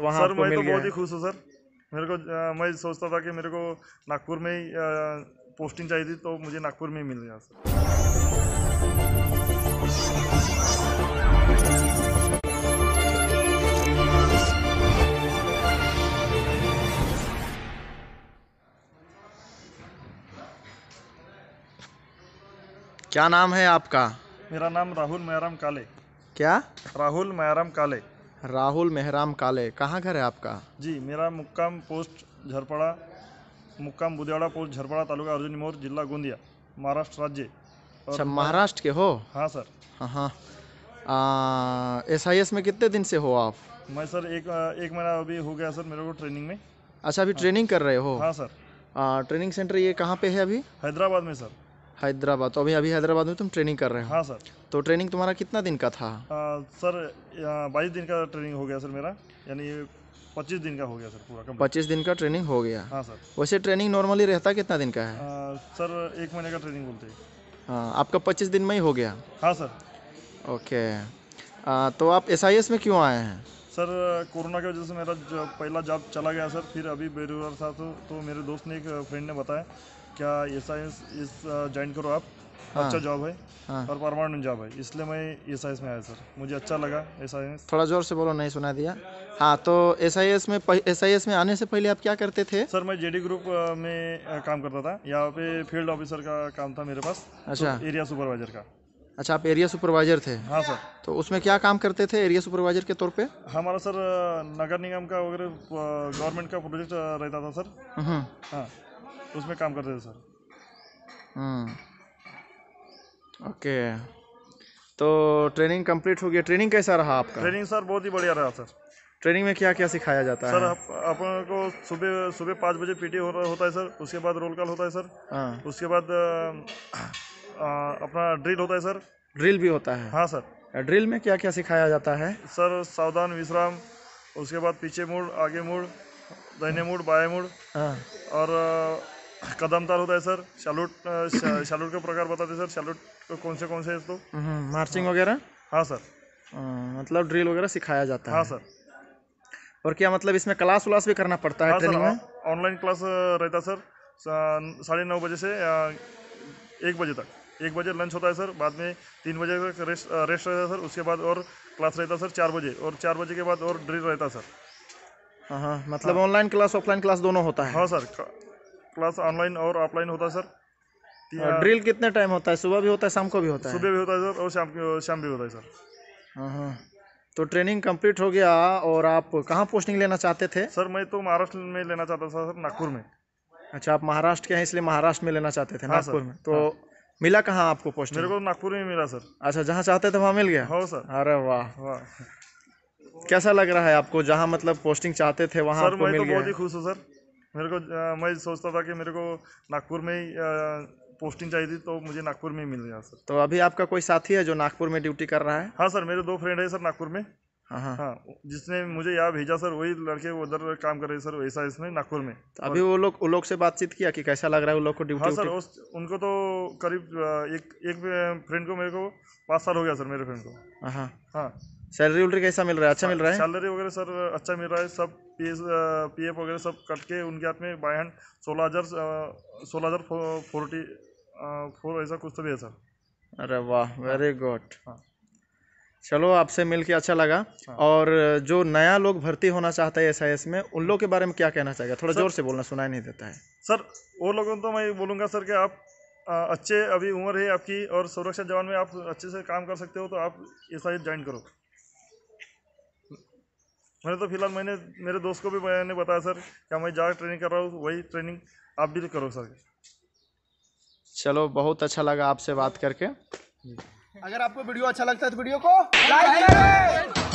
वहाँ सर मैं तो बहुत ही खुश हूँ सर मेरे को आ, मैं सोचता था कि मेरे को नागपुर में ही पोस्टिंग चाहिए थी तो मुझे नागपुर में ही मिल गया सर क्या नाम है आपका मेरा नाम राहुल मैराम काले क्या राहुल मैराम काले राहुल मेहराम काले कहाँ घर है आपका जी मेरा मुक्काम पोस्ट झरपड़ा मुक्काम बुदेवाड़ा पोस्ट झरपड़ा तालुका अर्जुन मोर जिला गोंदिया महाराष्ट्र राज्य अच्छा महाराष्ट्र के हो हाँ सर हाँ हाँ एस आई एस में कितने दिन से हो आप मैं सर एक एक महीना अभी हो गया सर मेरे को ट्रेनिंग में अच्छा अभी हाँ, ट्रेनिंग कर रहे हो हाँ सर आ, ट्रेनिंग सेंटर ये कहाँ पे है अभी हैदराबाद में सर हैदराबाद तो अभी अभी हैदराबाद में तुम ट्रेनिंग कर रहे हो हाँ सर तो ट्रेनिंग तुम्हारा कितना दिन का था आ, सर बाईस दिन का ट्रेनिंग हो गया सर मेरा यानी पच्चीस दिन का हो गया सर पूरा पच्चीस दिन का ट्रेनिंग हो गया हाँ सर वैसे ट्रेनिंग नॉर्मली रहता कितना दिन का है आ, सर एक महीने का ट्रेनिंग बोलते हैं हाँ आपका पच्चीस दिन में ही हो गया हाँ सर ओके आ, तो आप एस में क्यों आए हैं सर कोरोना की वजह से मेरा पहला जॉब चला गया सर फिर अभी बेरोजगार था तो, तो मेरे दोस्त ने एक फ्रेंड ने बताया क्या एस आई एस इस ज्वाइन करो आप हाँ, अच्छा जॉब है हाँ, और परमानेंट जॉब है इसलिए मैं एस आई एस में आया सर मुझे अच्छा लगा एस आई एस थोड़ा जोर से बोलो नहीं सुना दिया हाँ तो एस आई एस में एस आई एस में आने से पहले आप क्या करते थे सर मैं जेडी ग्रुप में काम करता था यहाँ पे फील्ड ऑफिसर का काम था मेरे पास तो अच्छा तो एरिया सुपरवाइजर का अच्छा आप एरिया सुपरवाइजर थे हाँ सर तो उसमें क्या काम करते थे एरिया सुपरवाइजर के तौर पे हमारा सर नगर निगम का वगैरह गवर्नमेंट का प्रोजेक्ट रहता था सर हम्म। हाँ उसमें काम करते थे सर हम्म। ओके तो ट्रेनिंग कंप्लीट हो गया ट्रेनिंग कैसा रहा आपका ट्रेनिंग सर बहुत ही बढ़िया रहा सर ट्रेनिंग में क्या क्या सिखाया जाता सर, है सर आप, अपन को सुबह सुबह पाँच बजे पीटी हो, रहा होता है सर उसके बाद रोल कॉल होता है सर आ, हाँ। उसके बाद आ, अपना ड्रिल होता है सर ड्रिल भी होता है हाँ सर ड्रिल में क्या क्या सिखाया जाता है सर सावधान विश्राम उसके बाद पीछे मुड़ आगे मुड़ दहने मुड़ बाएँ मुड़ हाँ। और कदम तार होता है सर शैलूट शैलूट के प्रकार बताते सर शैलूट कौन से कौन से तो मार्चिंग वगैरह हाँ सर आ, मतलब ड्रिल वगैरह सिखाया जाता है हाँ सर और क्या मतलब इसमें क्लास व्लास भी करना पड़ता है हाँ, ट्रेनिंग में ऑनलाइन क्लास रहता सर साढ़े नौ बजे से एक बजे तक एक बजे लंच होता है सर बाद में तीन बजे तक रेस्ट रहता है सर उसके बाद और क्लास रहता है सर चार बजे और चार बजे के बाद और ड्रिल रहता सर सर हाँ, हाँ मतलब ऑनलाइन क्लास ऑफलाइन क्लास दोनों होता है हाँ सर क्लास ऑनलाइन और ऑफलाइन होता है सर ड्रिल कितने टाइम होता है सुबह भी होता है शाम को भी होता है सुबह भी होता है सर और शाम शाम भी होता है सर हाँ, हाँ तो ट्रेनिंग कंप्लीट हो गया और आप कहाँ पोस्टिंग लेना चाहते थे सर मैं तो महाराष्ट्र में लेना चाहता था सर नागपुर में अच्छा आप महाराष्ट्र के हैं इसलिए महाराष्ट्र में लेना चाहते थे हाँ, नागपुर में तो हाँ। मिला कहाँ आपको पोस्टिंग मेरे को तो नागपुर में मिला सर अच्छा जहाँ चाहते थे वहाँ मिल गया हो हाँ, सर अरे वाह वाह हाँ। कैसा लग रहा है आपको जहाँ मतलब पोस्टिंग चाहते थे वहाँ सर मैं तो बहुत ही खुश हूँ सर मेरे को आ, मैं सोचता था कि मेरे को नागपुर में ही पोस्टिंग चाहिए थी तो मुझे नागपुर में ही मिल गया सर तो अभी आपका कोई साथी है जो नागपुर में ड्यूटी कर रहा है हाँ सर मेरे दो फ्रेंड है सर नागपुर में हाँ, हाँ हाँ जिसने मुझे यहाँ भेजा सर वही लड़के उधर काम कर रहे सर वैसा इसमें नागपुर में तो अभी वो लोग उन लोग से बातचीत किया कि कैसा लग रहा है उन लोग को ड्यूटी हाँ सर उस उनको तो करीब एक एक फ्रेंड को मेरे को पाँच साल हो गया सर मेरे फ्रेंड को हाँ हाँ, हाँ। सैलरी उलरी कैसा मिल रहा है अच्छा मिल रहा है सैलरी वगैरह सर अच्छा मिल रहा है सब पी पी एफ वगैरह सब कट के उनके हाथ में बाई हैंड सोलह हज़ार सोलह हज़ार फोर्टी फोर ऐसा कुछ तो भी है सर अरे वाह वेरी गुड हाँ। हाँ। चलो आपसे मिल के अच्छा लगा हाँ। और जो नया लोग भर्ती होना चाहता है एस में उन लोग के बारे में क्या कहना चाहेगा थोड़ा जोर से बोलना सुनाई नहीं देता है सर वो लोगों को तो मैं बोलूँगा सर कि आप अच्छे अभी उम्र है आपकी और सुरक्षा जवान में आप अच्छे से काम कर सकते हो तो आप एस ज्वाइन करो मैंने तो फिलहाल मैंने मेरे दोस्त को भी मैंने बताया सर क्या मैं जाकर ट्रेनिंग कर रहा हूँ वही ट्रेनिंग आप भी करो सर चलो बहुत अच्छा लगा आपसे बात करके अगर आपको वीडियो अच्छा लगता है तो वीडियो को लाइक करें